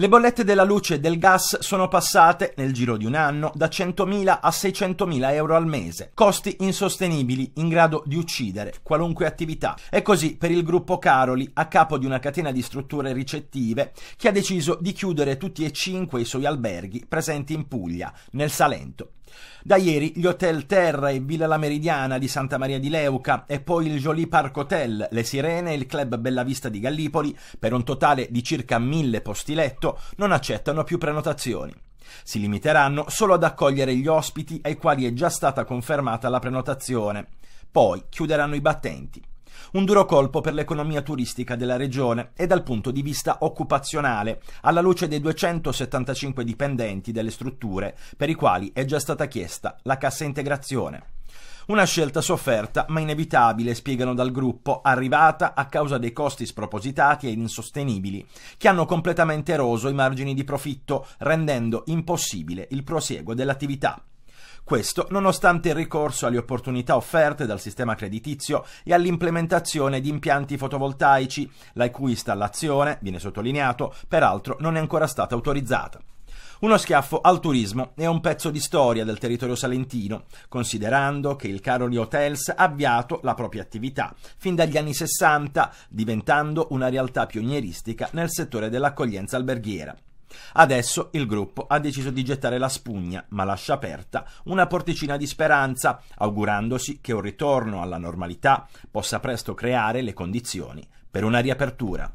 Le bollette della luce e del gas sono passate, nel giro di un anno, da 100.000 a 600.000 euro al mese, costi insostenibili in grado di uccidere qualunque attività. È così per il gruppo Caroli, a capo di una catena di strutture ricettive, che ha deciso di chiudere tutti e cinque i suoi alberghi presenti in Puglia, nel Salento. Da ieri gli hotel Terra e Villa La Meridiana di Santa Maria di Leuca e poi il Jolie Park Hotel, Le Sirene e il Club Bella Vista di Gallipoli, per un totale di circa mille posti letto, non accettano più prenotazioni. Si limiteranno solo ad accogliere gli ospiti ai quali è già stata confermata la prenotazione. Poi chiuderanno i battenti. Un duro colpo per l'economia turistica della regione e dal punto di vista occupazionale, alla luce dei 275 dipendenti delle strutture per i quali è già stata chiesta la cassa integrazione. Una scelta sofferta ma inevitabile, spiegano dal gruppo, arrivata a causa dei costi spropositati e insostenibili, che hanno completamente eroso i margini di profitto, rendendo impossibile il prosieguo dell'attività. Questo nonostante il ricorso alle opportunità offerte dal sistema creditizio e all'implementazione di impianti fotovoltaici, la cui installazione, viene sottolineato, peraltro non è ancora stata autorizzata. Uno schiaffo al turismo è un pezzo di storia del territorio salentino, considerando che il Caroli Hotels ha avviato la propria attività fin dagli anni 60, diventando una realtà pionieristica nel settore dell'accoglienza alberghiera. Adesso il gruppo ha deciso di gettare la spugna, ma lascia aperta una porticina di speranza, augurandosi che un ritorno alla normalità possa presto creare le condizioni per una riapertura.